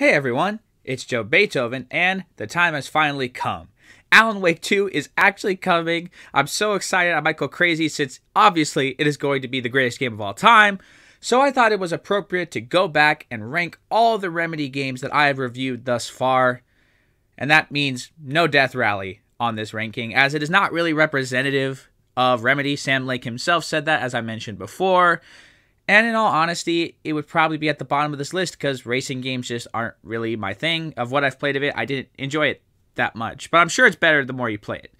Hey everyone, it's Joe Beethoven, and the time has finally come. Alan Wake 2 is actually coming. I'm so excited, I might go crazy since obviously it is going to be the greatest game of all time. So I thought it was appropriate to go back and rank all the Remedy games that I have reviewed thus far. And that means no Death Rally on this ranking, as it is not really representative of Remedy. Sam Lake himself said that, as I mentioned before. And in all honesty, it would probably be at the bottom of this list because racing games just aren't really my thing. Of what I've played of it, I didn't enjoy it that much, but I'm sure it's better the more you play it.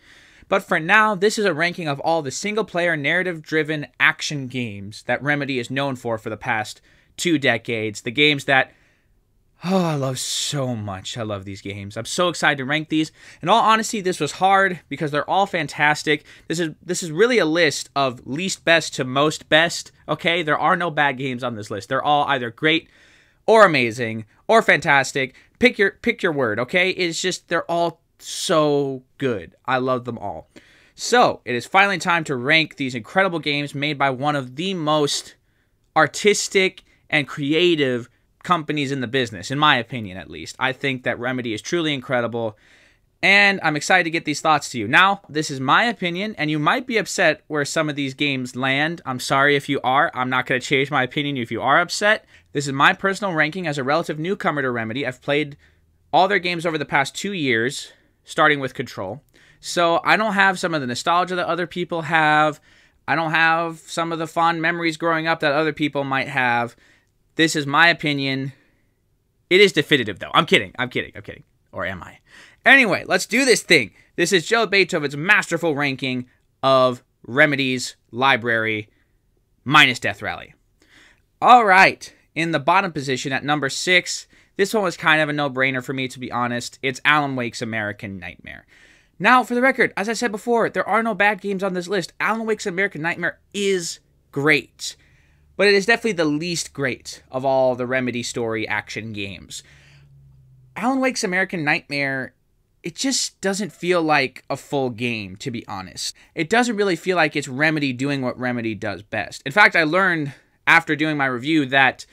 But for now, this is a ranking of all the single player narrative driven action games that Remedy is known for for the past two decades. The games that Oh, I love so much. I love these games. I'm so excited to rank these. In all honesty, this was hard because they're all fantastic. This is this is really a list of least best to most best. Okay, there are no bad games on this list. They're all either great or amazing or fantastic. Pick your pick your word. Okay, it's just they're all so good. I love them all. So it is finally time to rank these incredible games made by one of the most artistic and creative companies in the business, in my opinion at least. I think that Remedy is truly incredible. And I'm excited to get these thoughts to you. Now, this is my opinion, and you might be upset where some of these games land. I'm sorry if you are. I'm not going to change my opinion if you are upset. This is my personal ranking as a relative newcomer to Remedy. I've played all their games over the past two years, starting with Control. So I don't have some of the nostalgia that other people have. I don't have some of the fond memories growing up that other people might have. This is my opinion. It is definitive, though. I'm kidding. I'm kidding. I'm kidding. Or am I? Anyway, let's do this thing. This is Joe Beethoven's masterful ranking of Remedies Library minus Death Rally. All right. In the bottom position at number six, this one was kind of a no brainer for me, to be honest. It's Alan Wake's American Nightmare. Now, for the record, as I said before, there are no bad games on this list. Alan Wake's American Nightmare is great but it is definitely the least great of all the Remedy story action games. Alan Wake's American Nightmare, it just doesn't feel like a full game, to be honest. It doesn't really feel like it's Remedy doing what Remedy does best. In fact, I learned after doing my review that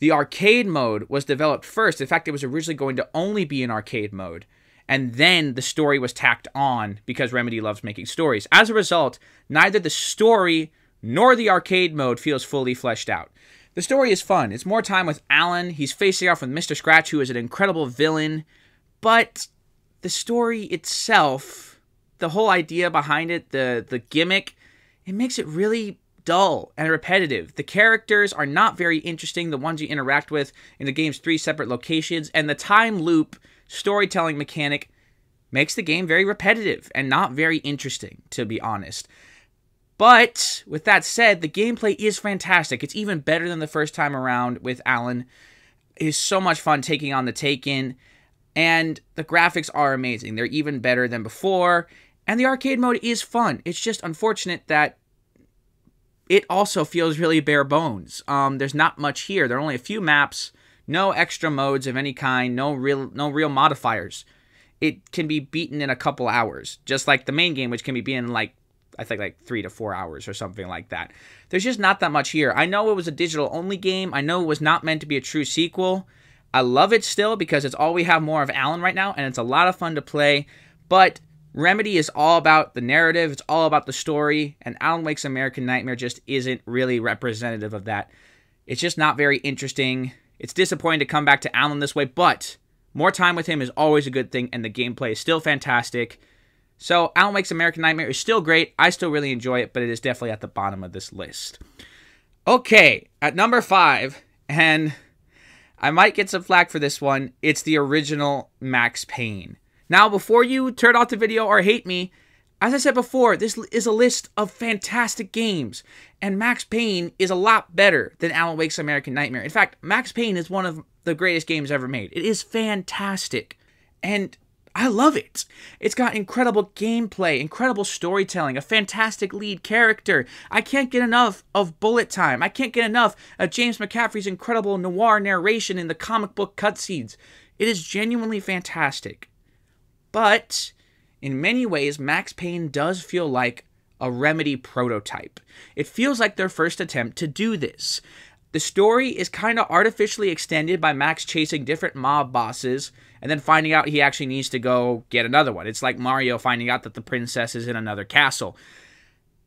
the arcade mode was developed first. In fact, it was originally going to only be an arcade mode. And then the story was tacked on because Remedy loves making stories. As a result, neither the story nor the arcade mode feels fully fleshed out. The story is fun. It's more time with Alan. He's facing off with Mr. Scratch, who is an incredible villain. But the story itself, the whole idea behind it, the the gimmick, it makes it really dull and repetitive. The characters are not very interesting, the ones you interact with in the game's three separate locations, and the time loop storytelling mechanic makes the game very repetitive and not very interesting, to be honest. But with that said, the gameplay is fantastic. It's even better than the first time around with Alan. It is so much fun taking on the Taken, and the graphics are amazing. They're even better than before, and the arcade mode is fun. It's just unfortunate that it also feels really bare bones. Um, there's not much here. There are only a few maps, no extra modes of any kind, no real no real modifiers. It can be beaten in a couple hours, just like the main game, which can be beaten in like I think like three to four hours or something like that. There's just not that much here. I know it was a digital only game. I know it was not meant to be a true sequel. I love it still because it's all we have more of Alan right now, and it's a lot of fun to play. But Remedy is all about the narrative, it's all about the story, and Alan Wake's American Nightmare just isn't really representative of that. It's just not very interesting. It's disappointing to come back to Alan this way, but more time with him is always a good thing, and the gameplay is still fantastic. So Alan Wake's American Nightmare is still great. I still really enjoy it, but it is definitely at the bottom of this list. Okay, at number five, and I might get some flack for this one, it's the original Max Payne. Now, before you turn off the video or hate me, as I said before, this is a list of fantastic games, and Max Payne is a lot better than Alan Wake's American Nightmare. In fact, Max Payne is one of the greatest games ever made. It is fantastic. And I love it. It's got incredible gameplay, incredible storytelling, a fantastic lead character. I can't get enough of Bullet Time. I can't get enough of James McCaffrey's incredible noir narration in the comic book cutscenes. It is genuinely fantastic. But in many ways, Max Payne does feel like a Remedy prototype. It feels like their first attempt to do this. The story is kind of artificially extended by Max chasing different mob bosses and then finding out he actually needs to go get another one. It's like Mario finding out that the princess is in another castle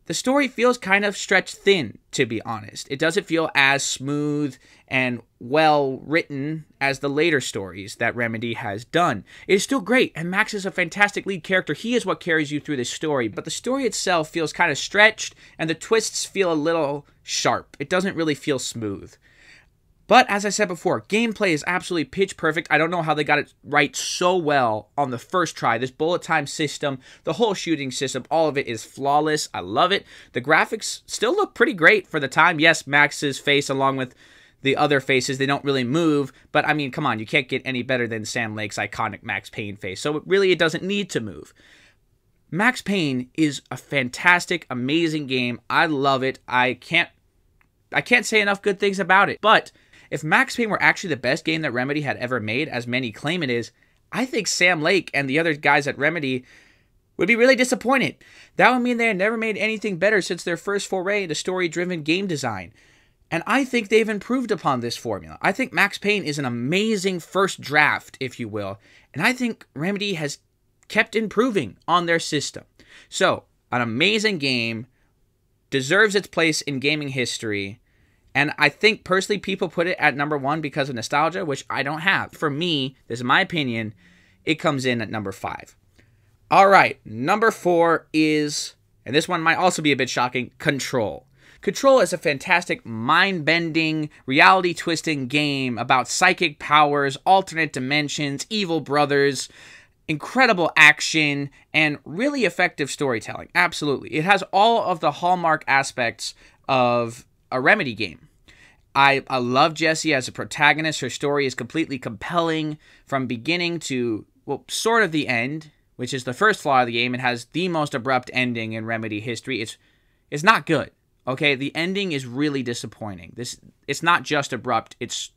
the story feels kind of stretched thin, to be honest. It doesn't feel as smooth and well written as the later stories that Remedy has done. It is still great, and Max is a fantastic lead character. He is what carries you through this story, but the story itself feels kind of stretched, and the twists feel a little sharp. It doesn't really feel smooth. But as I said before, gameplay is absolutely pitch perfect. I don't know how they got it right so well on the first try. This bullet time system, the whole shooting system, all of it is flawless. I love it. The graphics still look pretty great for the time. Yes, Max's face along with the other faces, they don't really move, but I mean, come on, you can't get any better than Sam Lake's iconic Max Payne face. So it really it doesn't need to move. Max Payne is a fantastic, amazing game. I love it. I can't I can't say enough good things about it. But if Max Payne were actually the best game that Remedy had ever made, as many claim it is, I think Sam Lake and the other guys at Remedy would be really disappointed. That would mean they had never made anything better since their first foray into story driven game design. And I think they've improved upon this formula. I think Max Payne is an amazing first draft, if you will. And I think Remedy has kept improving on their system. So, an amazing game, deserves its place in gaming history. And I think personally, people put it at number one because of nostalgia, which I don't have. For me, this is my opinion, it comes in at number five. All right, number four is, and this one might also be a bit shocking Control. Control is a fantastic, mind bending, reality twisting game about psychic powers, alternate dimensions, evil brothers, incredible action, and really effective storytelling. Absolutely. It has all of the hallmark aspects of a Remedy game. I, I love Jesse as a protagonist. Her story is completely compelling from beginning to, well, sort of the end, which is the first flaw of the game. It has the most abrupt ending in Remedy history. It's, it's not good. Okay, the ending is really disappointing. This it's not just abrupt, it's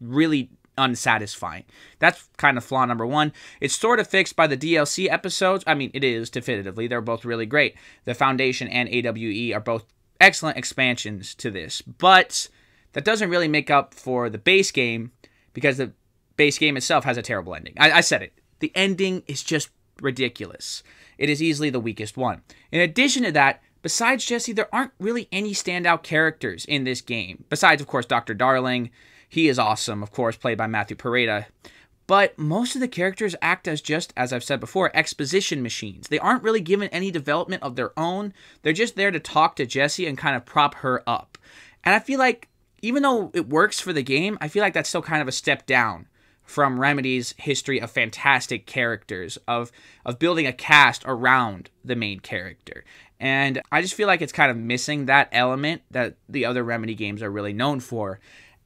really unsatisfying. That's kind of flaw number one. It's sort of fixed by the DLC episodes. I mean, it is definitively. They're both really great. The Foundation and AWE are both excellent expansions to this, but that doesn't really make up for the base game because the base game itself has a terrible ending. I, I said it. The ending is just ridiculous. It is easily the weakest one. In addition to that, besides Jesse, there aren't really any standout characters in this game. Besides, of course, Dr. Darling. He is awesome, of course, played by Matthew Pareda. But most of the characters act as just, as I've said before, exposition machines. They aren't really given any development of their own. They're just there to talk to Jesse and kind of prop her up. And I feel like, even though it works for the game, I feel like that's still kind of a step down from Remedy's history of fantastic characters, of of building a cast around the main character. And I just feel like it's kind of missing that element that the other Remedy games are really known for.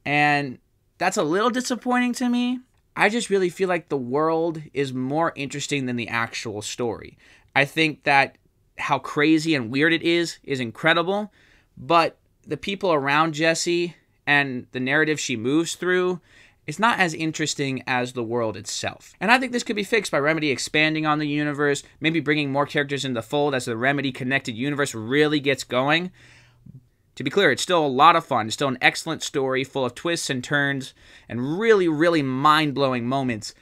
And that's a little disappointing to me I just really feel like the world is more interesting than the actual story. I think that how crazy and weird it is is incredible, but the people around Jesse and the narrative she moves through it's not as interesting as the world itself. And I think this could be fixed by Remedy expanding on the universe, maybe bringing more characters into the fold as the Remedy connected universe really gets going. To be clear, it's still a lot of fun. It's still an excellent story full of twists and turns and really, really mind blowing moments.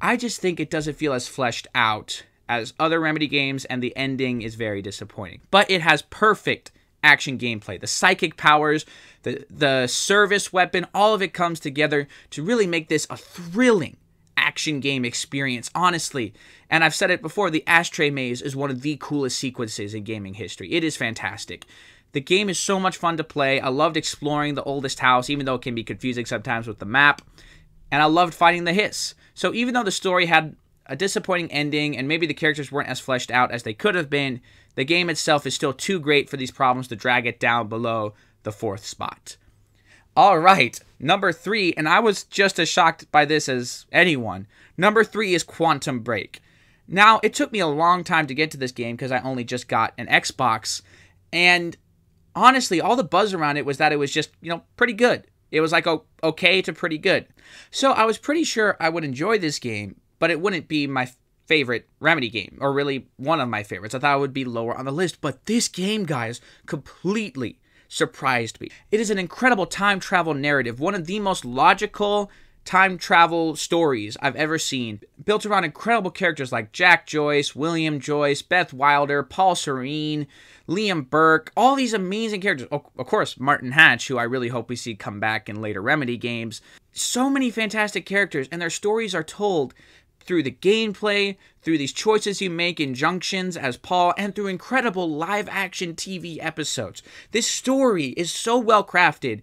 I just think it doesn't feel as fleshed out as other Remedy games, and the ending is very disappointing. But it has perfect action gameplay. The psychic powers, the, the service weapon, all of it comes together to really make this a thrilling action game experience, honestly. And I've said it before the ashtray maze is one of the coolest sequences in gaming history. It is fantastic. The game is so much fun to play. I loved exploring the oldest house, even though it can be confusing sometimes with the map. And I loved fighting the hiss. So even though the story had a disappointing ending and maybe the characters weren't as fleshed out as they could have been, the game itself is still too great for these problems to drag it down below the fourth spot. All right, number three, and I was just as shocked by this as anyone. Number three is Quantum Break. Now, it took me a long time to get to this game because I only just got an Xbox, and honestly, all the buzz around it was that it was just, you know, pretty good. It was like okay to pretty good. So I was pretty sure I would enjoy this game, but it wouldn't be my favorite Remedy game, or really one of my favorites. I thought it would be lower on the list, but this game, guys, completely surprised me. It is an incredible time travel narrative, one of the most logical time travel stories I've ever seen, built around incredible characters like Jack Joyce, William Joyce, Beth Wilder, Paul Serene, Liam Burke, all these amazing characters. of course, Martin Hatch, who I really hope we see come back in later Remedy games. So many fantastic characters, and their stories are told through the gameplay, through these choices you make in junctions as Paul, and through incredible live action TV episodes. This story is so well crafted,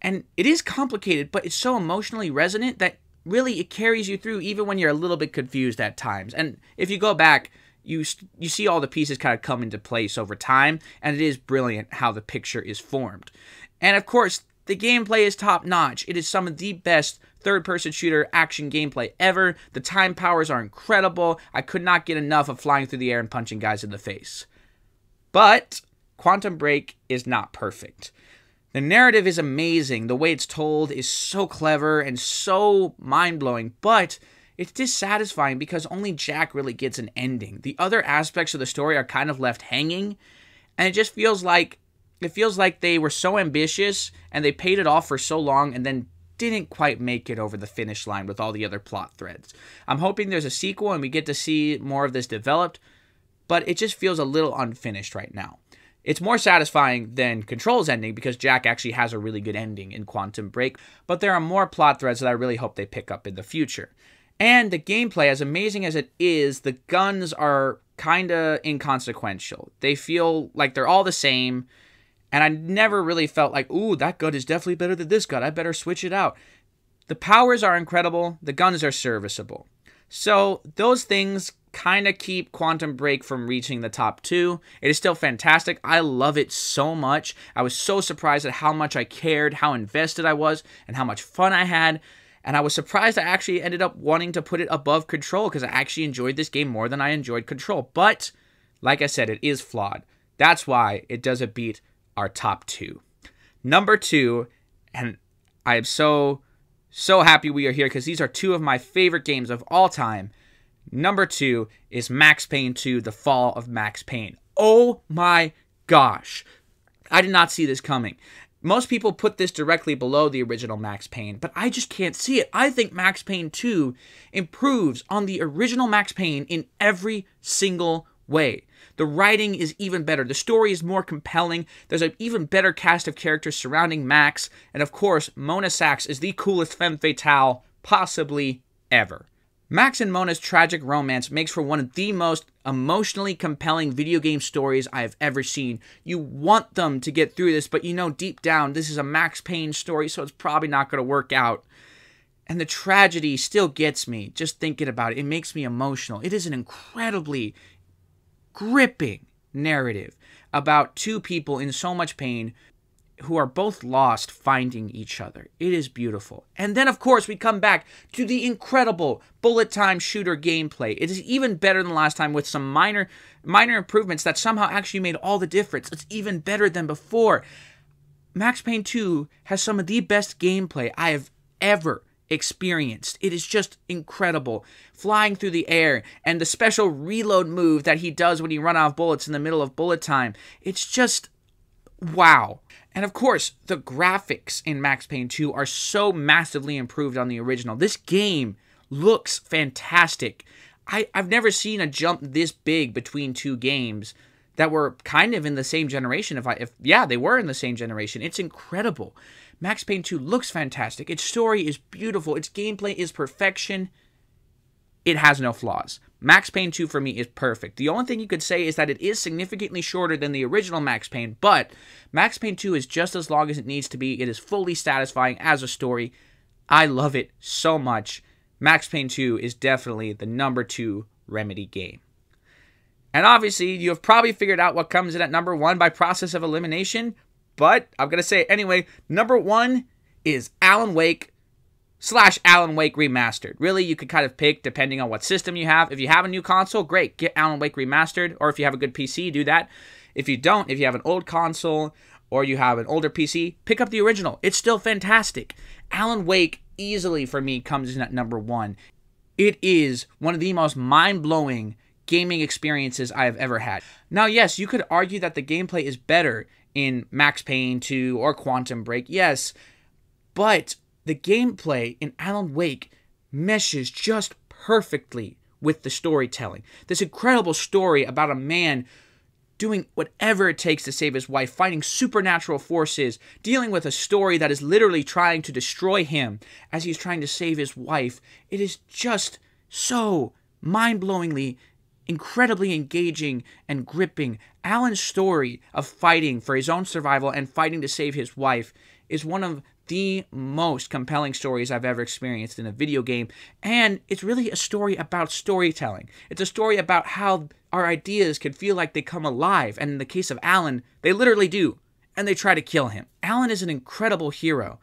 and it is complicated, but it's so emotionally resonant that really it carries you through even when you're a little bit confused at times. And if you go back, you you see all the pieces kind of come into place over time, and it is brilliant how the picture is formed. And of course, the gameplay is top notch. It is some of the best third person shooter action gameplay ever. The time powers are incredible. I could not get enough of flying through the air and punching guys in the face. But Quantum Break is not perfect. The narrative is amazing. The way it's told is so clever and so mind blowing, but it's dissatisfying because only Jack really gets an ending. The other aspects of the story are kind of left hanging, and it just feels like it feels like they were so ambitious and they paid it off for so long and then didn't quite make it over the finish line with all the other plot threads. I'm hoping there's a sequel and we get to see more of this developed, but it just feels a little unfinished right now. It's more satisfying than Control's ending because Jack actually has a really good ending in Quantum Break, but there are more plot threads that I really hope they pick up in the future. And the gameplay, as amazing as it is, the guns are kind of inconsequential. They feel like they're all the same. And I never really felt like, ooh, that gun is definitely better than this gun. I better switch it out. The powers are incredible, the guns are serviceable. So those things kind of keep Quantum Break from reaching the top two. It is still fantastic. I love it so much. I was so surprised at how much I cared, how invested I was, and how much fun I had and I was surprised I actually ended up wanting to put it above Control because I actually enjoyed this game more than I enjoyed Control. But like I said, it is flawed. That's why it doesn't beat our top two. Number two, and I am so, so happy we are here because these are two of my favorite games of all time. Number two is Max Payne 2, The Fall of Max Payne. Oh my gosh. I did not see this coming. Most people put this directly below the original Max Payne, but I just can't see it. I think Max Payne 2 improves on the original Max Payne in every single way. The writing is even better. The story is more compelling. There's an even better cast of characters surrounding Max. And of course, Mona Sachs is the coolest femme fatale possibly ever. Max and Mona's tragic romance makes for one of the most emotionally compelling video game stories I have ever seen. You want them to get through this, but you know deep down this is a Max Payne story, so it's probably not going to work out. And the tragedy still gets me just thinking about it. It makes me emotional. It is an incredibly gripping narrative about two people in so much pain who are both lost finding each other. It is beautiful. And then, of course, we come back to the incredible bullet time shooter gameplay. It is even better than last time with some minor minor improvements that somehow actually made all the difference. It's even better than before. Max Payne 2 has some of the best gameplay I have ever experienced. It is just incredible. Flying through the air and the special reload move that he does when he run out of bullets in the middle of bullet time. It's just wow. And of course, the graphics in Max Payne 2 are so massively improved on the original. This game looks fantastic. I, I've never seen a jump this big between two games that were kind of in the same generation. If I, if yeah, they were in the same generation. It's incredible. Max Payne 2 looks fantastic. Its story is beautiful. Its gameplay is perfection. It has no flaws. Max Payne 2 for me is perfect. The only thing you could say is that it is significantly shorter than the original Max Payne, but Max Payne 2 is just as long as it needs to be. It is fully satisfying as a story. I love it so much. Max Payne 2 is definitely the number two Remedy game. And obviously, you have probably figured out what comes in at number one by process of elimination, but I'm going to say it anyway. Number one is Alan Wake slash Alan Wake Remastered. Really, you could kind of pick depending on what system you have. If you have a new console, great, get Alan Wake Remastered. Or if you have a good PC, do that. If you don't, if you have an old console or you have an older PC, pick up the original. It's still fantastic. Alan Wake easily for me comes in at number one. It is one of the most mind blowing gaming experiences I have ever had. Now, yes, you could argue that the gameplay is better in Max Payne 2 or Quantum Break, yes, but the gameplay in Alan Wake meshes just perfectly with the storytelling. This incredible story about a man doing whatever it takes to save his wife, fighting supernatural forces, dealing with a story that is literally trying to destroy him as he's trying to save his wife. It is just so mind blowingly, incredibly engaging, and gripping. Alan's story of fighting for his own survival and fighting to save his wife is one of the most compelling stories I've ever experienced in a video game. And it's really a story about storytelling. It's a story about how our ideas can feel like they come alive. And in the case of Alan, they literally do. And they try to kill him. Alan is an incredible hero.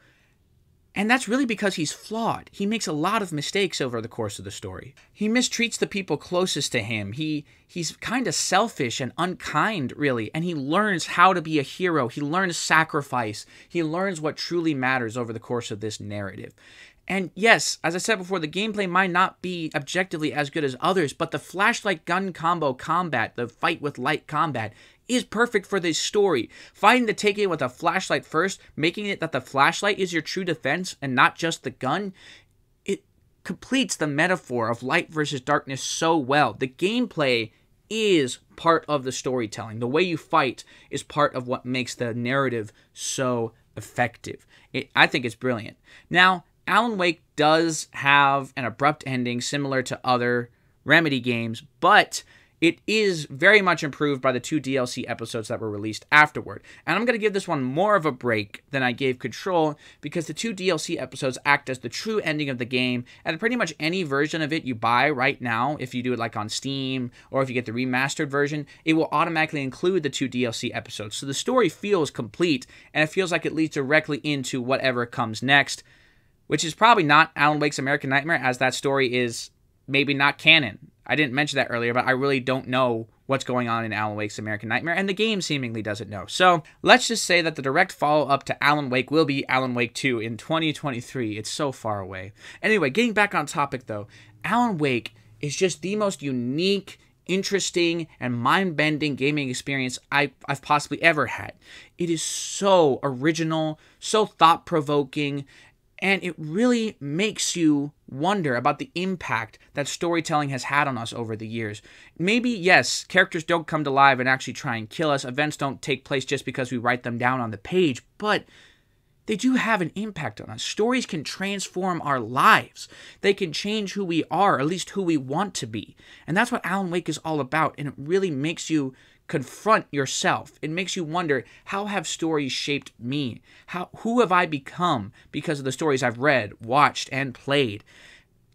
And that's really because he's flawed. He makes a lot of mistakes over the course of the story. He mistreats the people closest to him. He he's kind of selfish and unkind, really, and he learns how to be a hero. He learns sacrifice. He learns what truly matters over the course of this narrative. And yes, as I said before, the gameplay might not be objectively as good as others, but the flashlight gun combo combat, the fight with light combat, is perfect for this story. Finding the taking with a flashlight first, making it that the flashlight is your true defense and not just the gun, it completes the metaphor of light versus darkness so well. The gameplay is part of the storytelling. The way you fight is part of what makes the narrative so effective. It, I think it's brilliant. Now, Alan Wake does have an abrupt ending similar to other Remedy games, but it is very much improved by the two DLC episodes that were released afterward. And I'm going to give this one more of a break than I gave Control because the two DLC episodes act as the true ending of the game. And pretty much any version of it you buy right now, if you do it like on Steam or if you get the remastered version, it will automatically include the two DLC episodes. So the story feels complete and it feels like it leads directly into whatever comes next, which is probably not Alan Wake's American Nightmare, as that story is maybe not canon I didn't mention that earlier, but I really don't know what's going on in Alan Wake's American Nightmare, and the game seemingly doesn't know. So let's just say that the direct follow up to Alan Wake will be Alan Wake 2 in 2023. It's so far away. Anyway, getting back on topic though, Alan Wake is just the most unique interesting and mind-bending gaming experience I, have possibly ever had. It is so original, so thought-provoking, and it really makes you wonder about the impact that storytelling has had on us over the years. Maybe, yes, characters don't come to life and actually try and kill us, events don't take place just because we write them down on the page, but they do have an impact on us. Stories can transform our lives. They can change who we are, at least who we want to be. And that's what Alan Wake is all about. And it really makes you confront yourself. It makes you wonder how have stories shaped me? How who have I become because of the stories I've read, watched, and played?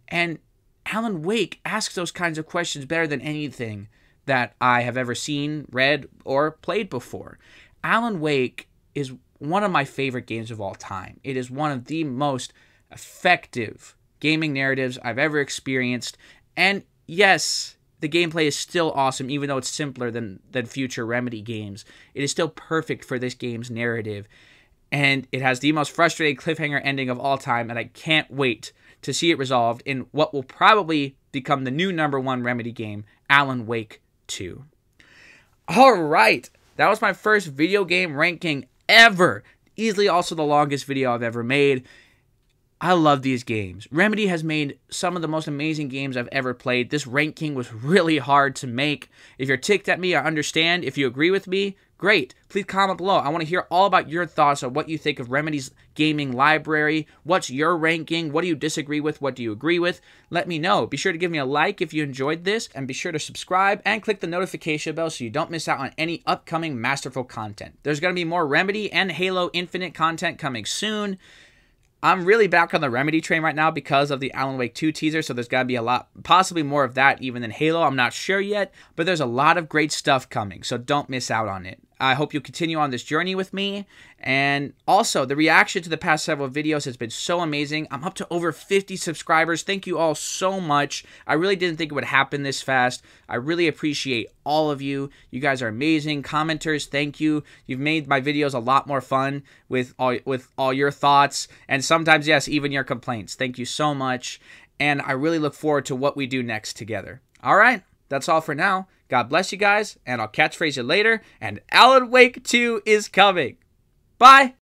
And Alan Wake asks those kinds of questions better than anything that I have ever seen, read, or played before. Alan Wake is one of my favorite games of all time. It is one of the most effective gaming narratives I've ever experienced. And yes, the gameplay is still awesome, even though it's simpler than than future Remedy games. It is still perfect for this game's narrative, and it has the most frustrating cliffhanger ending of all time. And I can't wait to see it resolved in what will probably become the new number one Remedy game, Alan Wake Two. All right, that was my first video game ranking ever. Easily also the longest video I've ever made. I love these games. Remedy has made some of the most amazing games I've ever played. This ranking was really hard to make. If you're ticked at me, I understand. If you agree with me, great. Please comment below. I want to hear all about your thoughts on what you think of Remedy's gaming library. What's your ranking? What do you disagree with? What do you agree with? Let me know. Be sure to give me a like if you enjoyed this, and be sure to subscribe and click the notification bell so you don't miss out on any upcoming masterful content. There's going to be more Remedy and Halo Infinite content coming soon. I'm really back on the Remedy train right now because of the Alan Wake 2 teaser, so there's got to be a lot, possibly more of that even than Halo. I'm not sure yet, but there's a lot of great stuff coming, so don't miss out on it. I hope you continue on this journey with me. And also, the reaction to the past several videos has been so amazing. I'm up to over 50 subscribers. Thank you all so much. I really didn't think it would happen this fast. I really appreciate all of you. You guys are amazing. Commenters, thank you. You've made my videos a lot more fun with all with all your thoughts and sometimes yes, even your complaints. Thank you so much. And I really look forward to what we do next together. All right. That's all for now. God bless you guys, and I'll catchphrase you later. And Alan Wake 2 is coming. Bye.